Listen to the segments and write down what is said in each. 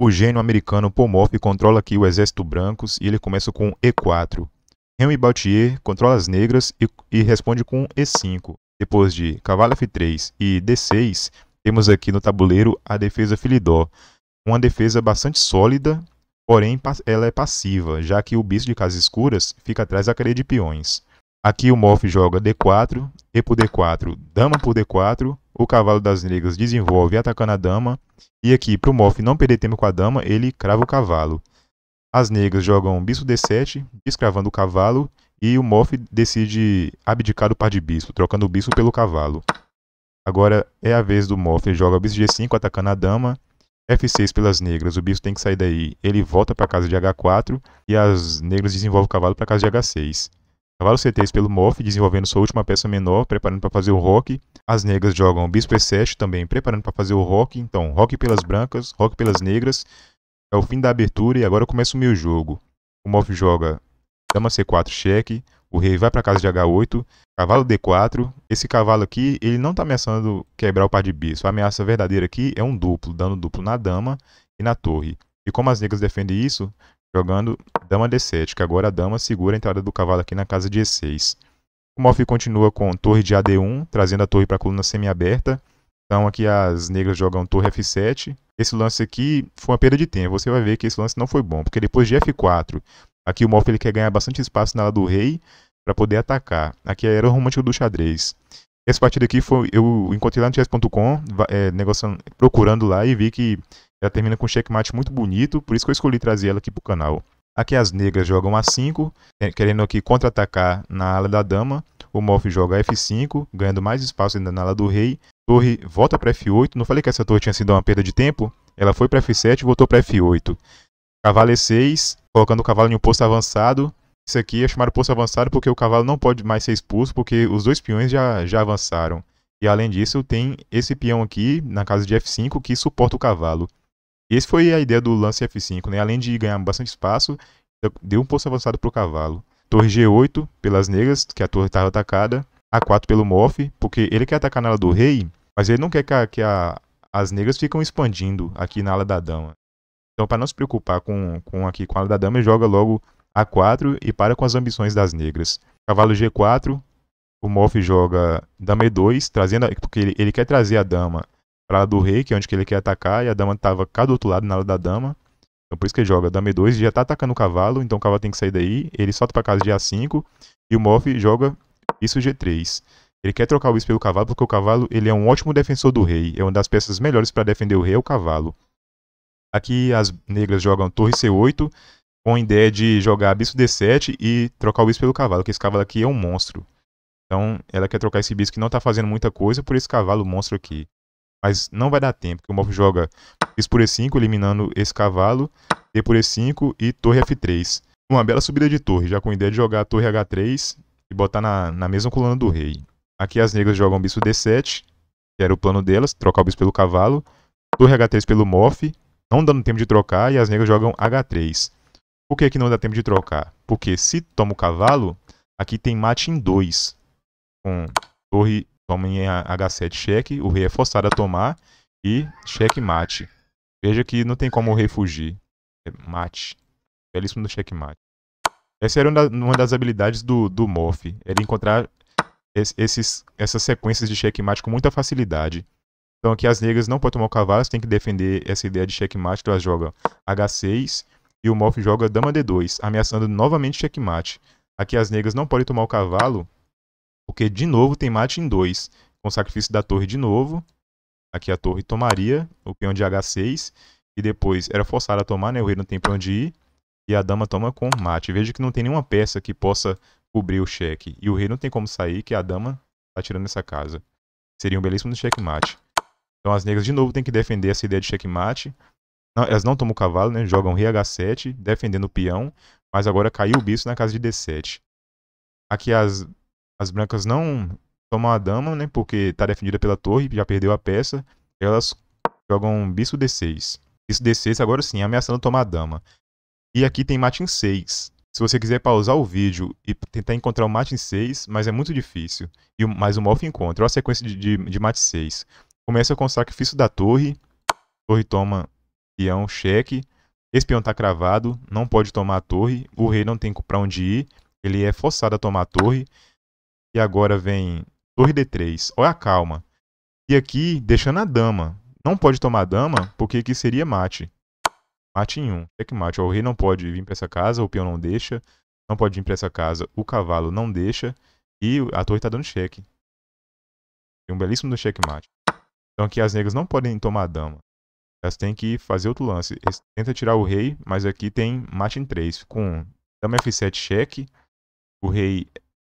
O gênio americano Pomorf controla aqui o exército brancos e ele começa com E4. Henry Baltier controla as negras e, e responde com E5. Depois de cavalo F3 e D6, temos aqui no tabuleiro a defesa Filidó. Uma defesa bastante sólida, porém ela é passiva, já que o bispo de casas escuras fica atrás da cadeia de peões. Aqui o Morph joga D4, E por D4, Dama por D4, o cavalo das negras desenvolve atacando a dama, e aqui, para o Moff não perder tempo com a dama, ele crava o cavalo. As negras jogam bispo d7, descravando o cavalo, e o Moff decide abdicar do par de bispo, trocando o bispo pelo cavalo. Agora é a vez do Moff, ele joga bispo g5, atacando a dama, f6 pelas negras, o bispo tem que sair daí, ele volta para casa de h4, e as negras desenvolvem o cavalo para casa de h6. Cavalo c 3 pelo MOF, desenvolvendo sua última peça menor, preparando para fazer o rock. As negras jogam Bispo E7 também, preparando para fazer o rock. Então, rock pelas brancas, rock pelas negras. É o fim da abertura e agora começa o meu jogo. O MOF joga dama C4 cheque, o rei vai para casa de H8, cavalo D4. Esse cavalo aqui, ele não está ameaçando quebrar o par de bispo. A ameaça verdadeira aqui é um duplo, dando duplo na dama e na torre. E como as negras defendem isso, jogando dama d7, que agora a dama segura a entrada do cavalo aqui na casa de e6. O Malfi continua com torre de ad1, trazendo a torre para a coluna semiaberta. Então aqui as negras jogam torre f7. Esse lance aqui foi uma perda de tempo. Você vai ver que esse lance não foi bom, porque depois de f4, aqui o Malfi ele quer ganhar bastante espaço na ala do rei para poder atacar. Aqui é era o romântico do xadrez. Essa partida aqui foi, eu encontrei lá no chess.com, é, eh, procurando lá e vi que ela termina com um checkmate muito bonito, por isso que eu escolhi trazer ela aqui pro canal. Aqui as negras jogam A5, é, querendo aqui contra-atacar na ala da dama. O Morph joga F5, ganhando mais espaço ainda na ala do rei. Torre volta para F8. Não falei que essa torre tinha sido uma perda de tempo? Ela foi para F7 e voltou para F8. Cavalo é E6, colocando o cavalo em um posto avançado. Isso aqui é chamado posto avançado porque o cavalo não pode mais ser expulso, porque os dois peões já, já avançaram. E além disso, tem esse peão aqui, na casa de F5, que suporta o cavalo. E essa foi a ideia do lance F5, né? Além de ganhar bastante espaço, deu um posto avançado pro cavalo. Torre G8 pelas negras, que a torre estava atacada. A4 pelo Morph, porque ele quer atacar na ala do rei, mas ele não quer que, a, que a, as negras ficam expandindo aqui na ala da dama. Então, para não se preocupar com, com aqui com a ala da dama, ele joga logo A4 e para com as ambições das negras. Cavalo G4, o Morph joga dama E2, trazendo, porque ele, ele quer trazer a dama pra do rei, que é onde que ele quer atacar, e a dama tava cá do outro lado, na ala da dama. Então por isso que ele joga dama E2, é já tá atacando o cavalo, então o cavalo tem que sair daí, ele solta pra casa de A5, e o Morph joga isso G3. Ele quer trocar o bispo pelo cavalo, porque o cavalo ele é um ótimo defensor do rei, é uma das peças melhores para defender o rei, é o cavalo. Aqui as negras jogam torre C8, com a ideia de jogar bispo D7 e trocar o bispo pelo cavalo, que esse cavalo aqui é um monstro. Então ela quer trocar esse bispo que não tá fazendo muita coisa por esse cavalo monstro aqui. Mas não vai dar tempo, porque o Morph joga X por E5, eliminando esse cavalo, D por E5 e torre F3. Uma bela subida de torre, já com a ideia de jogar a torre H3 e botar na, na mesma coluna do rei. Aqui as negras jogam bispo D7, que era o plano delas, trocar o bispo pelo cavalo. Torre H3 pelo Morph, não dando tempo de trocar, e as negras jogam H3. Por que, que não dá tempo de trocar? Porque se toma o cavalo, aqui tem mate em 2, com torre Toma em H7 cheque, o rei é forçado a tomar e checkmate. Veja que não tem como o rei fugir. É mate. Belíssimo no checkmate. Essa era uma das habilidades do, do Morph. Era encontrar esses, essas sequências de checkmate com muita facilidade. Então aqui as negras não podem tomar o cavalo, você tem que defender essa ideia de checkmate. Então elas jogam H6 e o Morph joga dama D2, ameaçando novamente checkmate. Aqui as negras não podem tomar o cavalo, porque, de novo, tem mate em 2. Com sacrifício da torre de novo. Aqui a torre tomaria o peão de H6. E depois era forçada a tomar, né? O rei não tem pra onde ir. E a dama toma com mate. Veja que não tem nenhuma peça que possa cobrir o cheque. E o rei não tem como sair, que a dama tá tirando essa casa. Seria um belíssimo xeque-mate Então as negras de novo têm que defender essa ideia de xeque-mate Não, elas não tomam o cavalo, né? Jogam rei h7, defendendo o peão. Mas agora caiu o bispo na casa de d7. Aqui as as brancas não tomam a dama, né? Porque tá defendida pela torre, já perdeu a peça. Elas jogam bispo D6. Bispo D6 agora sim, ameaçando tomar a dama. E aqui tem mate em 6. Se você quiser pausar o vídeo e tentar encontrar o mate em 6, mas é muito difícil. E o, mas o Morph encontra. Olha a sequência de, de, de mate 6. Começa com o sacrifício da torre. Torre toma peão, cheque. Esse peão tá cravado, não pode tomar a torre. O rei não tem pra onde ir. Ele é forçado a tomar a torre. E agora vem torre d3. Olha a calma. E aqui, deixando a dama. Não pode tomar dama, porque aqui seria mate. Mate em 1. Um. Checkmate. É o rei não pode vir para essa casa, o peão não deixa. Não pode vir para essa casa, o cavalo não deixa. E a torre está dando cheque. Tem um belíssimo do checkmate. Então aqui as negras não podem tomar dama. Elas têm que fazer outro lance. Eles tenta tirar o rei, mas aqui tem mate em 3. Com dama f7 cheque. O rei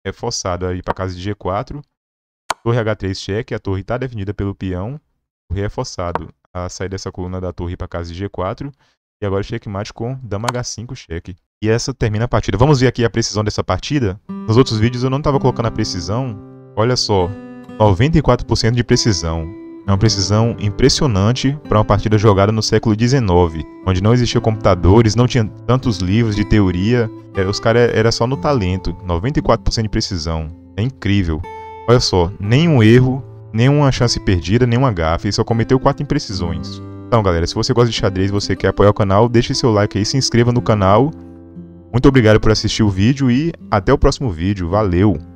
é forçado a ir para casa de G4. Torre H3 cheque, a torre está definida pelo peão. O rei é forçado a sair dessa coluna da torre para casa de G4. E agora checkmate com dama H5 cheque. E essa termina a partida. Vamos ver aqui a precisão dessa partida? Nos outros vídeos eu não estava colocando a precisão. Olha só, 94% de precisão. É uma precisão impressionante para uma partida jogada no século XIX, onde não existiam computadores, não tinha tantos livros de teoria, é, os caras era só no talento, 94% de precisão. É incrível. Olha só, nenhum erro, nenhuma chance perdida, nenhuma gafe, ele só cometeu quatro imprecisões. Então, galera, se você gosta de xadrez e você quer apoiar o canal, deixe seu like aí, se inscreva no canal. Muito obrigado por assistir o vídeo e até o próximo vídeo. Valeu!